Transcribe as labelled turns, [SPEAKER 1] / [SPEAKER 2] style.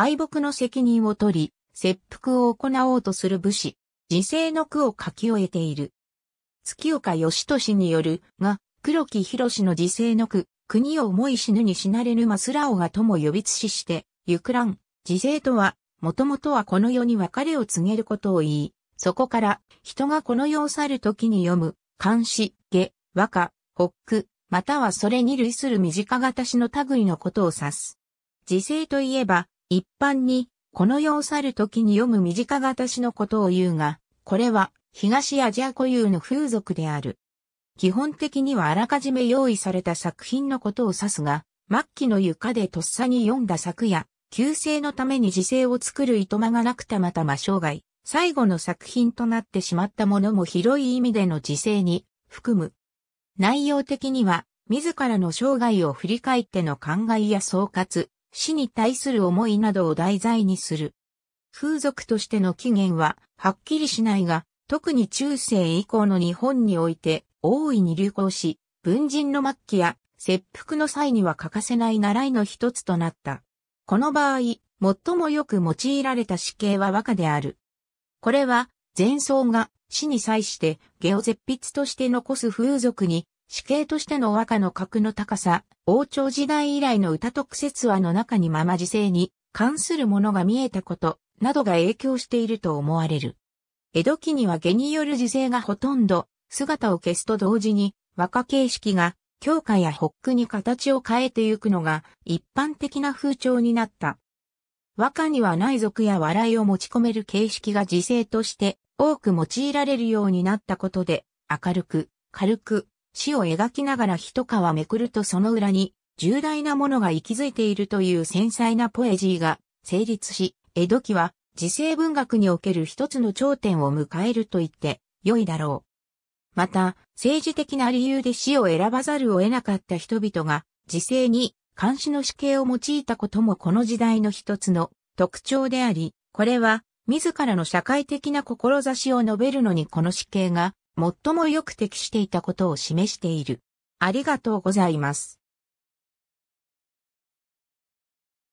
[SPEAKER 1] 敗北の責任を取り、切腹を行おうとする武士、自制の句を書き終えている。月岡義俊によるが、黒木博士の自制の句、国を思い死ぬに死なれぬマスラオがとも呼びつしして、ゆくらん、自制とは、もともとはこの世に別れを告げることを言い、そこから、人がこの世を去る時に読む、漢詩、下、和歌、北句、またはそれに類する身近形の類のことを指す。自制といえば、一般に、この世を去る時に読む身近形のことを言うが、これは東アジア固有の風俗である。基本的にはあらかじめ用意された作品のことを指すが、末期の床でとっさに読んだ作や、旧姓のために時勢を作る糸間がなくたまたま生涯、最後の作品となってしまったものも広い意味での時勢に含む。内容的には、自らの生涯を振り返っての考えや総括、死に対する思いなどを題材にする。風俗としての起源は、はっきりしないが、特に中世以降の日本において、大いに流行し、文人の末期や、切腹の際には欠かせない習いの一つとなった。この場合、最もよく用いられた死刑は和歌である。これは、前奏が死に際して、下を絶筆として残す風俗に死刑としての和歌の格の高さ、王朝時代以来の歌特設話の中にまま時世に関するものが見えたこと、などが影響していると思われる。江戸期には下による時世がほとんど姿を消すと同時に和歌形式が強化やホックに形を変えてゆくのが一般的な風潮になった。和歌には内族や笑いを持ち込める形式が時世として多く用いられるようになったことで明るく、軽く、死を描きながら一皮めくるとその裏に重大なものが息づいているという繊細なポエジーが成立し、江戸期は時世文学における一つの頂点を迎えると言って良いだろう。また、政治的な理由で死を選ばざるを得なかった人々が、時世に監視の死刑を用いたこともこの時代の一つの特徴であり、これは、自らの社会的な志を述べるのにこの死刑が最もよく適していたことを示している。ありがとうございます。